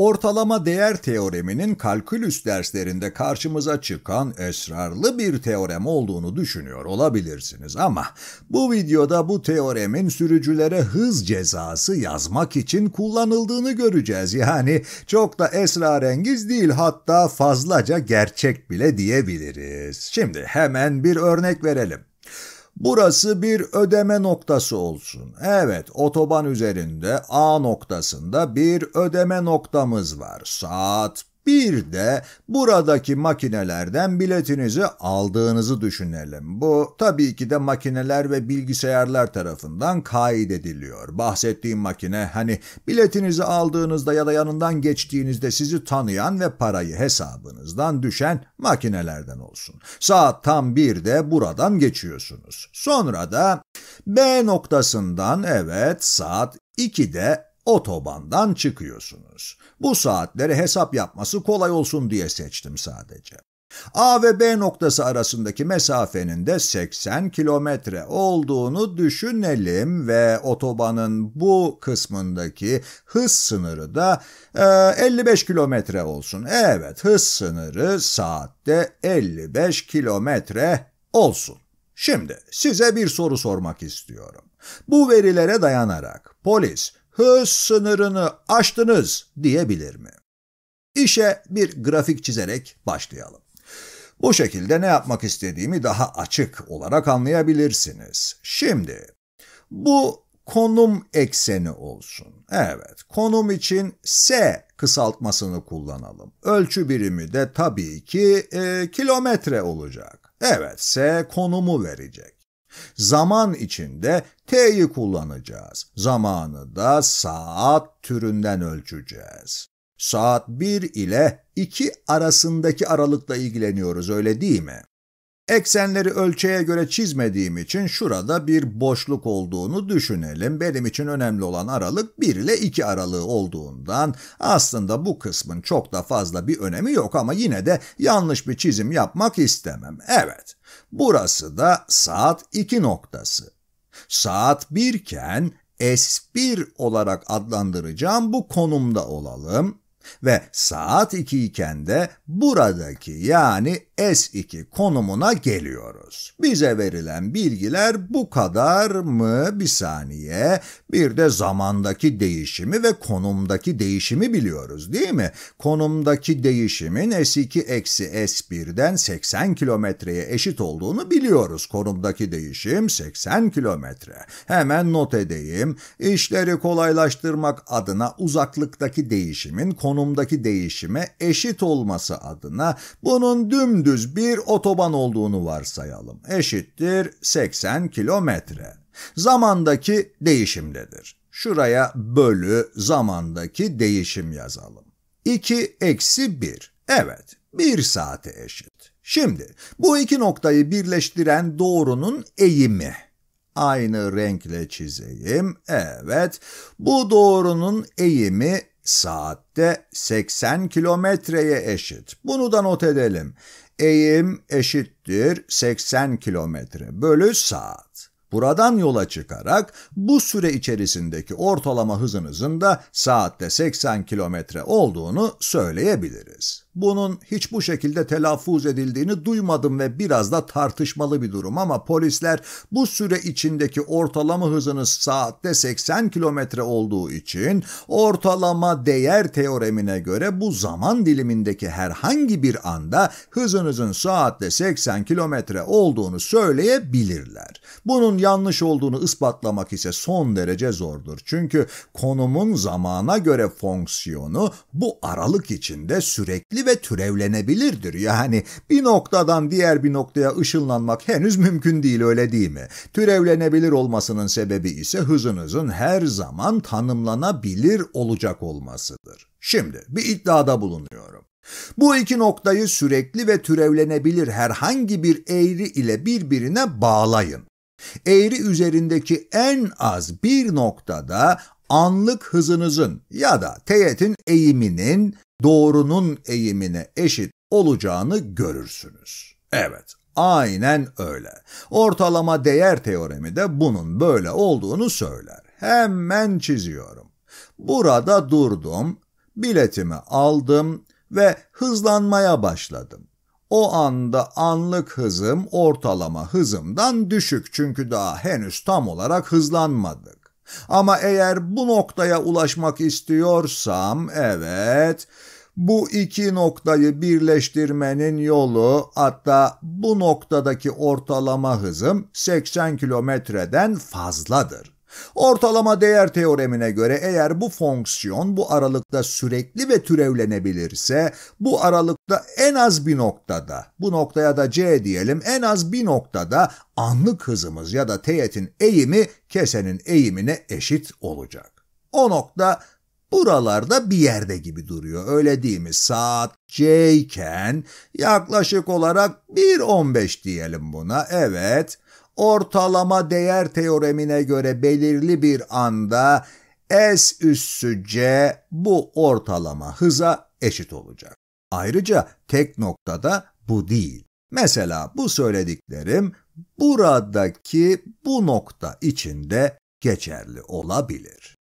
ortalama değer teoreminin kalkülüs derslerinde karşımıza çıkan esrarlı bir teorem olduğunu düşünüyor olabilirsiniz ama bu videoda bu teoremin sürücülere hız cezası yazmak için kullanıldığını göreceğiz. Yani çok da esrarengiz değil hatta fazlaca gerçek bile diyebiliriz. Şimdi hemen bir örnek verelim. Burası bir ödeme noktası olsun. Evet, otoban üzerinde A noktasında bir ödeme noktamız var. Saat bir de buradaki makinelerden biletinizi aldığınızı düşünelim. Bu tabii ki de makineler ve bilgisayarlar tarafından kaydediliyor. Bahsettiğim makine hani biletinizi aldığınızda ya da yanından geçtiğinizde sizi tanıyan ve parayı hesabınızdan düşen makinelerden olsun. Saat tam bir de buradan geçiyorsunuz. Sonra da B noktasından evet saat 2'de otobandan çıkıyorsunuz. Bu saatleri hesap yapması kolay olsun diye seçtim sadece. A ve B noktası arasındaki mesafenin de 80 kilometre olduğunu düşünelim ve otobanın bu kısmındaki hız sınırı da e, 55 kilometre olsun. Evet hız sınırı saatte 55 kilometre olsun. Şimdi size bir soru sormak istiyorum. Bu verilere dayanarak polis hız sınırını aştınız diyebilir mi? İşe bir grafik çizerek başlayalım. Bu şekilde ne yapmak istediğimi daha açık olarak anlayabilirsiniz. Şimdi bu konum ekseni olsun. Evet, konum için S kısaltmasını kullanalım. Ölçü birimi de tabii ki e, kilometre olacak. Evet, S konumu verecek. Zaman içinde T'yi kullanacağız. Zamanı da saat türünden ölçeceğiz. Saat 1 ile 2 arasındaki aralıkla ilgileniyoruz öyle değil mi? Eksenleri ölçeğe göre çizmediğim için şurada bir boşluk olduğunu düşünelim. Benim için önemli olan aralık 1 ile 2 aralığı olduğundan aslında bu kısmın çok da fazla bir önemi yok ama yine de yanlış bir çizim yapmak istemem. Evet, burası da saat 2 noktası. Saat 1 iken S1 olarak adlandıracağım bu konumda olalım ve saat 2 iken de buradaki yani S2 konumuna geliyoruz. Bize verilen bilgiler bu kadar mı bir saniye? Bir de zamandaki değişimi ve konumdaki değişimi biliyoruz değil mi? Konumdaki değişimin S2 eksi S1'den 80 kilometreye eşit olduğunu biliyoruz. Konumdaki değişim 80 kilometre. Hemen not edeyim. İşleri kolaylaştırmak adına uzaklıktaki değişimin konumdaki değişime eşit olması adına bunun dümdüz dümdüz bir otoban olduğunu varsayalım. Eşittir 80 kilometre. Zamandaki değişimdedir. Şuraya bölü zamandaki değişim yazalım. 2 eksi 1. Evet 1 saate eşit. Şimdi bu iki noktayı birleştiren doğrunun eğimi. Aynı renkle çizeyim. Evet bu doğrunun eğimi saatte 80 kilometreye eşit. Bunu da not edelim. Eğim eşittir 80 kilometre bölü saat. Buradan yola çıkarak bu süre içerisindeki ortalama hızınızın da saatte 80 kilometre olduğunu söyleyebiliriz. Bunun hiç bu şekilde telaffuz edildiğini duymadım ve biraz da tartışmalı bir durum ama polisler bu süre içindeki ortalama hızınız saatte 80 kilometre olduğu için ortalama değer teoremine göre bu zaman dilimindeki herhangi bir anda hızınızın saatte 80 kilometre olduğunu söyleyebilirler. Bunun yanlış olduğunu ispatlamak ise son derece zordur. Çünkü konumun zamana göre fonksiyonu bu aralık içinde sürekli ve türevlenebilirdir. Yani bir noktadan diğer bir noktaya ışınlanmak henüz mümkün değil öyle değil mi? Türevlenebilir olmasının sebebi ise hızınızın her zaman tanımlanabilir olacak olmasıdır. Şimdi bir iddiada bulunuyorum. Bu iki noktayı sürekli ve türevlenebilir herhangi bir eğri ile birbirine bağlayın. Eğri üzerindeki en az bir noktada anlık hızınızın ya da teğetin eğiminin doğrunun eğimine eşit olacağını görürsünüz. Evet, aynen öyle. Ortalama değer teoremi de bunun böyle olduğunu söyler. Hemen çiziyorum. Burada durdum, biletimi aldım ve hızlanmaya başladım. O anda anlık hızım ortalama hızımdan düşük çünkü daha henüz tam olarak hızlanmadık. Ama eğer bu noktaya ulaşmak istiyorsam evet bu iki noktayı birleştirmenin yolu hatta bu noktadaki ortalama hızım 80 kilometreden fazladır. Ortalama değer teoremine göre eğer bu fonksiyon bu aralıkta sürekli ve türevlenebilirse bu aralıkta en az bir noktada, bu noktaya da c diyelim en az bir noktada anlık hızımız ya da teğetin eğimi kesenin eğimine eşit olacak. O nokta buralarda bir yerde gibi duruyor öyle değil mi? Saat c iken yaklaşık olarak 1.15 diyelim buna evet ortalama değer teoremine göre belirli bir anda S üssü C bu ortalama hıza eşit olacak. Ayrıca tek noktada bu değil. Mesela bu söylediklerim buradaki bu nokta içinde geçerli olabilir.